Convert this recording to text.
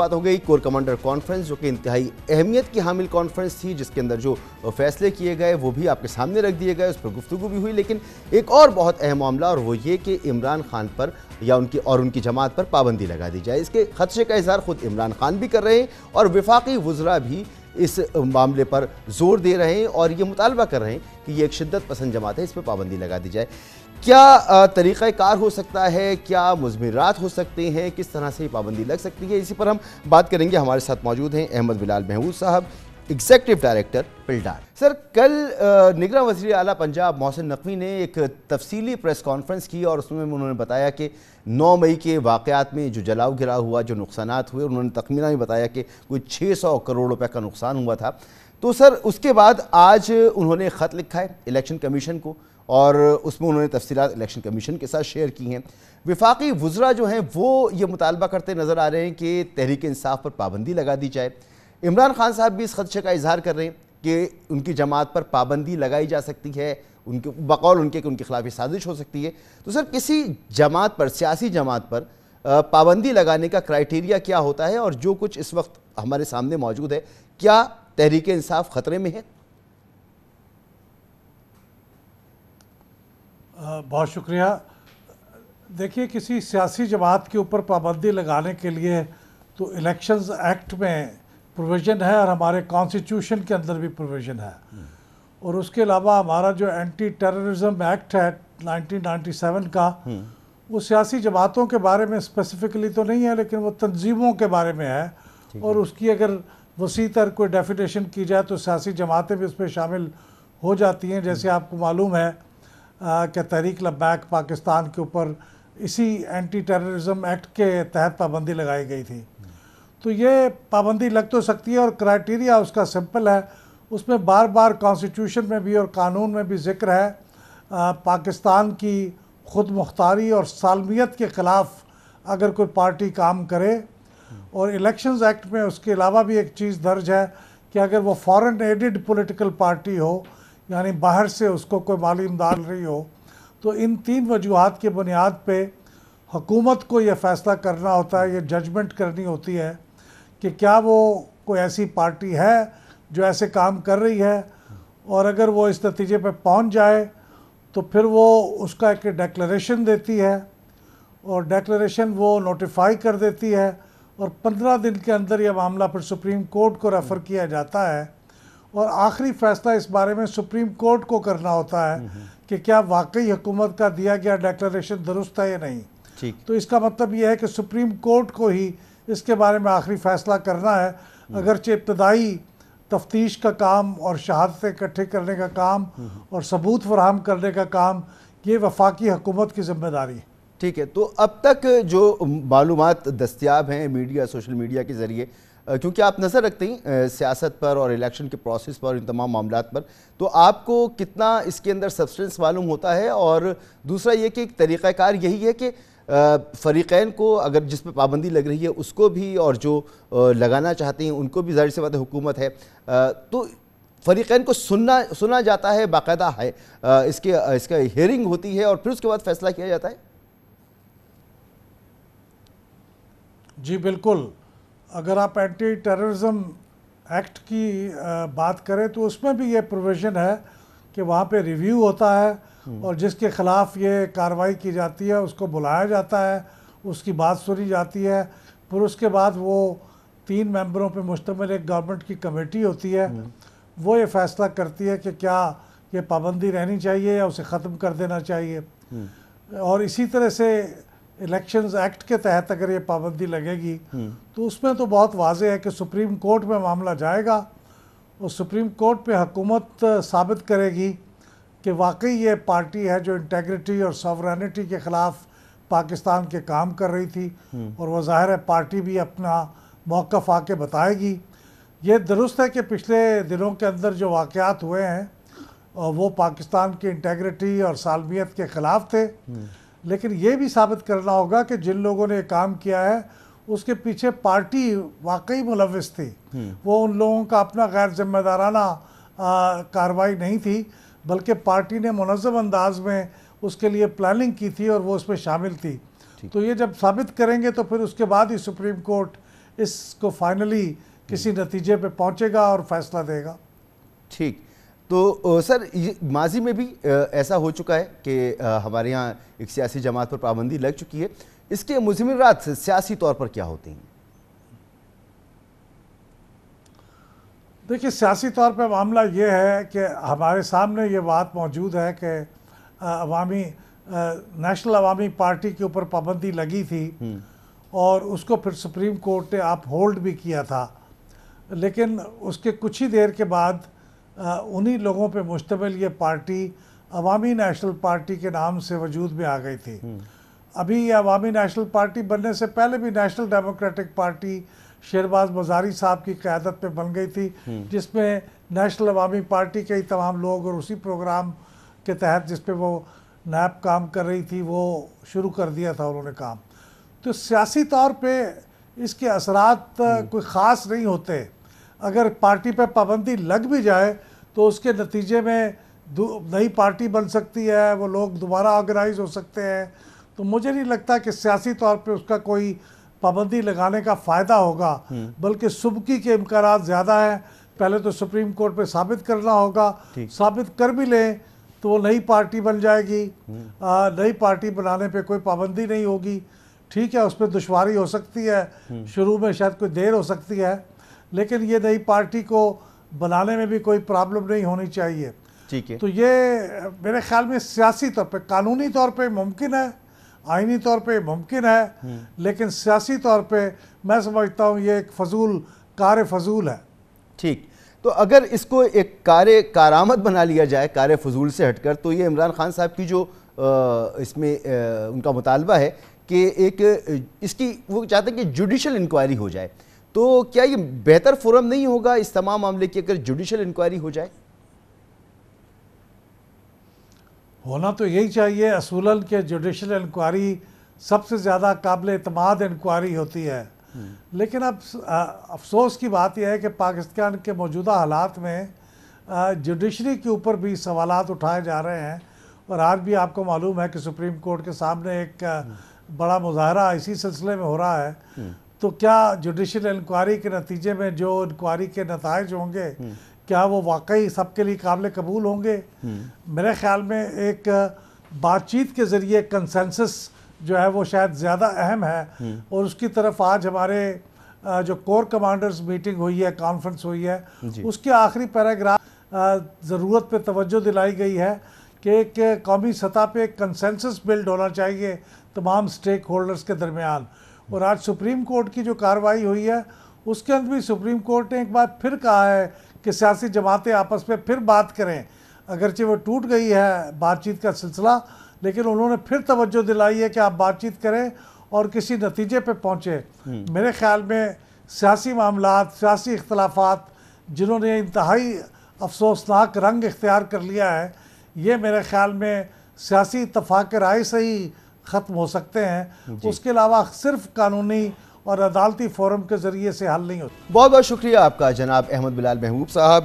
बात हो गई कोर कमांडर कॉन्फ्रेंस जो कि इंतहाई अहमियत की हामिल कॉन्फ्रेंस थी जिसके अंदर जो फैसले किए गए वो भी आपके सामने रख दिए गए उस पर गुफ्तु भी हुई लेकिन एक और बहुत अहम मामला और वो ये कि इमरान खान पर या उनकी और उनकी जमात पर पाबंदी लगा दी जाए इसके खदशे का इजहार खुद इमरान खान भी कर रहे हैं और विफाकी वजरा भी इस मामले पर जोर दे रहे हैं और ये मुतालबा कर रहे हैं कि ये एक शिद्दत पसंद जमात है इस पर पाबंदी लगा दी जाए क्या कार हो सकता है क्या मजमरात हो सकते हैं किस तरह से ये पाबंदी लग सकती है इसी पर हम बात करेंगे हमारे साथ मौजूद हैं अहमद बिलाल महबूब साहब एग्जेक्टिव डायरेक्टर पिल्डार सर कल निगरान वजी अला पंजाब मोहसिन नकवी ने एक तफसीली प्रेस कॉन्फ्रेंस की और उसमें उन्होंने बताया कि 9 मई के वाक़ात में जो जलाव गिरा हुआ जो नुकसान हुए उन्होंने तखमीना में बताया कि कोई 600 करोड़ रुपए का नुकसान हुआ था तो सर उसके बाद आज उन्होंने ख़त लिखा है इलेक्शन कमीशन को और उसमें उन्होंने तफसीत इलेक्शन कमीशन के साथ शेयर की हैं विफाक़ी वज्रा जो हैं वो ये मुतालबा करते नज़र आ रहे हैं कि तहरीक इंसाफ पर पाबंदी लगा दी जाए इमरान खान साहब भी इस खदशे का इजहार कर रहे हैं कि उनकी जमात पर पाबंदी लगाई जा सकती है उनके बकौल उनके कि उनके खिलाफ साजिश हो सकती है तो सर किसी जमात पर सियासी जमात पर पाबंदी लगाने का क्राइटेरिया क्या होता है और जो कुछ इस वक्त हमारे सामने मौजूद है क्या तहरीक इंसाफ खतरे में है बहुत शुक्रिया देखिए किसी सियासी जमात के ऊपर पाबंदी लगाने के लिए तो इलेक्शंस एक्ट में प्रोविज़न है और हमारे कॉन्स्टिट्यूशन के अंदर भी प्रोविज़न है हम्म। और उसके अलावा हमारा जो एंटी टेररिज्म एक्ट है 1997 का हम्म। वो सियासी जमातों के बारे में स्पेसिफिकली तो नहीं है लेकिन वो तंजीमों के बारे में है और उसकी अगर वसी तर कोई डेफिनेशन की जाए तो सियासी जमातें भी उसमें शामिल हो जाती हैं जैसे हम्म। आपको मालूम है के तहरीक लबैक पाकिस्तान के ऊपर इसी एंटी टेररिज्म एक्ट के तहत पाबंदी लगाई गई थी तो ये पाबंदी लग तो सकती है और क्राइटेरिया उसका सिंपल है उसमें बार बार कॉन्स्टिट्यूशन में भी और कानून में भी जिक्र है पाकिस्तान की खुद मुख्तारी और सालमियत के ख़िलाफ़ अगर कोई पार्टी काम करे और इलेक्शंस एक्ट में उसके अलावा भी एक चीज़ दर्ज है कि अगर वो फॉरेन एडिड पॉलिटिकल पार्टी हो यानी बाहर से उसको कोई माली डाल रही हो तो इन तीन वजूहत की बुनियाद पर हुकूमत को यह फ़ैसला करना होता है ये जजमेंट करनी होती है कि क्या वो कोई ऐसी पार्टी है जो ऐसे काम कर रही है और अगर वो इस नतीजे पर पहुँच जाए तो फिर वो उसका एक डेक्लेशन देती है और डेक्लेशन वो नोटिफाई कर देती है और पंद्रह दिन के अंदर यह मामला फिर सुप्रीम कोर्ट को रेफ़र किया जाता है और आखिरी फैसला इस बारे में सुप्रीम कोर्ट को करना होता है हम्म, हम्म। कि क्या वाकई हुकूमत का दिया गया डेक्लेशन दुरुस्त है या नहीं ठीक तो इसका मतलब यह है कि सुप्रीम कोर्ट को ही इसके बारे में आखिरी फैसला करना है हम्म। अगरचे इब्तदाई तफ्तीश का काम और शहादतें इकट्ठे करने का काम और सबूत फराहम करने का काम ये वफाकी हुकूमत की जिम्मेदारी है ठीक है तो अब तक जो मालूम दस्तियाब हैं मीडिया सोशल मीडिया के ज़रिए क्योंकि आप नज़र रखते हैं सियासत पर और इलेक्शन के प्रोसेस पर इन तमाम मामला पर तो आपको कितना इसके अंदर सब्सटेंस मालूम होता है और दूसरा ये कि एक तरीक़ाकार यही है कि फ़रीक़ैन को अगर जिस पर पाबंदी लग रही है उसको भी और जो लगाना चाहते हैं उनको भी जाहिर सी बात है हुकूमत है तो फ़रीक़ैन को सुनना सुना जाता है बाकायदा है इसके इसका हियरिंग होती है और फिर उसके बाद फैसला किया जाता है जी बिल्कुल अगर आप एंटी टेररिज्म एक्ट की बात करें तो उसमें भी ये प्रोविज़न है कि वहाँ पे रिव्यू होता है हम्म। और जिसके ख़िलाफ़ ये कार्रवाई की जाती है उसको बुलाया जाता है उसकी बात सुनी जाती है फिर उसके बाद वो तीन मेंबरों पे मुश्तमिल एक गवर्नमेंट की कमेटी होती है हम्म। वो ये फैसला करती है कि क्या ये पाबंदी रहनी चाहिए या उसे ख़त्म कर देना चाहिए हम्म। और इसी तरह से इलेक्शंस एक्ट के तहत अगर ये पाबंदी लगेगी हम्म। तो उसमें तो बहुत वाजह है कि सुप्रीम कोर्ट में मामला जाएगा और सुप्रीम कोर्ट पे हुकूमत साबित करेगी कि वाकई ये पार्टी है जो इंटेग्रिटी और सॉवरानिटी के ख़िलाफ़ पाकिस्तान के काम कर रही थी हम्म। और वह ज़ाहिर है पार्टी भी अपना मौक़ आके बताएगी ये दुरुस्त है कि पिछले दिनों के अंदर जो वाक़ात हुए हैं वो पाकिस्तान की इंटेग्रिटी और सालमियत के ख़िलाफ़ थे हम्म। लेकिन ये भी साबित करना होगा कि जिन लोगों ने काम किया है उसके पीछे पार्टी वाकई मुलविस थी हम्म। वो उन लोगों का अपना गैर जिम्मेदाराना कार्रवाई नहीं थी बल्कि पार्टी ने मनज़म अंदाज में उसके लिए प्लानिंग की थी और वो उसमें शामिल थी तो ये जब साबित करेंगे तो फिर उसके बाद ही सुप्रीम कोर्ट इसको फाइनली किसी नतीजे पे पहुंचेगा और फैसला देगा ठीक तो सर ये माजी में भी ऐसा हो चुका है कि हमारे यहाँ एक सियासी जमात पर पाबंदी लग चुकी है इसके मुजमरात सियासी तौर पर क्या होते हैं देखिए सियासी तौर पर मामला ये है कि हमारे सामने ये बात मौजूद है कि अवामी नेशनल अवामी पार्टी के ऊपर पाबंदी लगी थी हम्म। और उसको फिर सुप्रीम कोर्ट ने आप होल्ड भी किया था लेकिन उसके कुछ ही देर के बाद उन्हीं लोगों पे मुश्तमिल ये पार्टी अवामी नेशनल पार्टी के नाम से वजूद में आ गई थी हम्म। अभी ये अवामी नेशनल पार्टी बनने से पहले भी national democratic party Sherbaz Mazari साहब की क्यादत में बन गई थी हम्म। जिसमें नेशनल अवामी पार्टी के ही तमाम लोग और उसी प्रोग्राम के तहत जिसपे वो नैब काम कर रही थी वो शुरू कर दिया था उन्होंने काम तो सियासी तौर पे इसके असरात हम्म। कोई ख़ास नहीं होते अगर पार्टी पर पाबंदी लग भी जाए तो उसके नतीजे में नई पार्टी बन सकती है वो लोग दोबारा ऑर्गेनाइज हो सकते हैं तो मुझे नहीं लगता कि सियासी तौर पे उसका कोई पाबंदी लगाने का फ़ायदा होगा हम्म। बल्कि सुबकी के इम्कान ज़्यादा हैं पहले तो सुप्रीम कोर्ट पे साबित करना होगा साबित कर भी लें तो वो नई पार्टी बन जाएगी हम्म। नई पार्टी बनाने पे कोई पाबंदी नहीं होगी ठीक है उस पर दुशारी हो सकती है हम्म। शुरू में शायद कोई देर हो सकती है लेकिन ये नई पार्टी को बनाने में भी कोई प्रॉब्लम नहीं होनी चाहिए ठीक है तो ये मेरे ख्याल में सियासी तौर पे कानूनी तौर पे मुमकिन है आइनी तौर पे मुमकिन है हम्म। लेकिन सियासी तौर पे मैं समझता हूँ ये एक फजूल कार फजूल है ठीक तो अगर इसको एक कार कारामद बना लिया जाए कार फजूल से हटकर तो ये इमरान खान साहब की जो इसमें उनका मुतालबा है कि एक इसकी वो चाहते हैं कि जुडिशल इंक्वायरी हो जाए तो क्या ये बेहतर फोरम नहीं होगा इस तमाम मामले की अगर जुडिशल इंक्वायरी हो जाए होना तो यही चाहिए असूलन के जुडिशल इंक्वायरी सबसे ज़्यादा काबिल अतमाद इंक्वायरी होती है हम्म। लेकिन अब अफसोस की बात यह है कि पाकिस्तान के मौजूदा हालात में जुडिशरी के ऊपर भी सवाल उठाए जा रहे हैं और आज भी आपको मालूम है कि सुप्रीम कोर्ट के सामने एक हम्म। बड़ा मुजाहरा इसी सिलसिले में हो रहा है हम्म। तो क्या जुडिशल इंक्वायरी के नतीजे में जो इंक्वायरी के नतज होंगे हम्म। क्या वो वाकई सबके लिए काबिल कबूल होंगे हम्म। मेरे ख्याल में एक बातचीत के ज़रिए कंसेंसस जो है वो शायद ज़्यादा अहम है हम्म। और उसकी तरफ आज हमारे जो कोर कमांडर्स मीटिंग हुई है कॉन्फ्रेंस हुई है उसके आखिरी पैराग्राफ ज़रूरत पे तवज्जो दिलाई गई है कि एक कौमी सतह पे कंसेंसस बिल्ड होना चाहिए तमाम स्टेक होल्डर्स के दरमियान और आज सुप्रीम कोर्ट की जो कार्रवाई हुई है उसके अंत भी सुप्रीम कोर्ट ने एक बार फिर कहा है कि सियासी जमातें आपस में फिर बात करें अगरचे वो टूट गई है बातचीत का सिलसिला लेकिन उन्होंने फिर तवज्जो दिलाई है कि आप बातचीत करें और किसी नतीजे पर पहुँचें हम्म। मेरे ख्याल में सियासी मामला सियासी इख्तलाफात जिन्होंने इंतहाई अफसोसनाक रंग इख्तियार कर लिया है ये मेरे ख्याल में सियासी इतफाक़ राय से ही ख़त्म हो सकते हैं उसके अलावा सिर्फ कानूनी और अदालती फोरम के ज़रिए से हल नहीं होता बहुत बहुत शुक्रिया आपका जनाब अहमद बिलाल महबूब साहब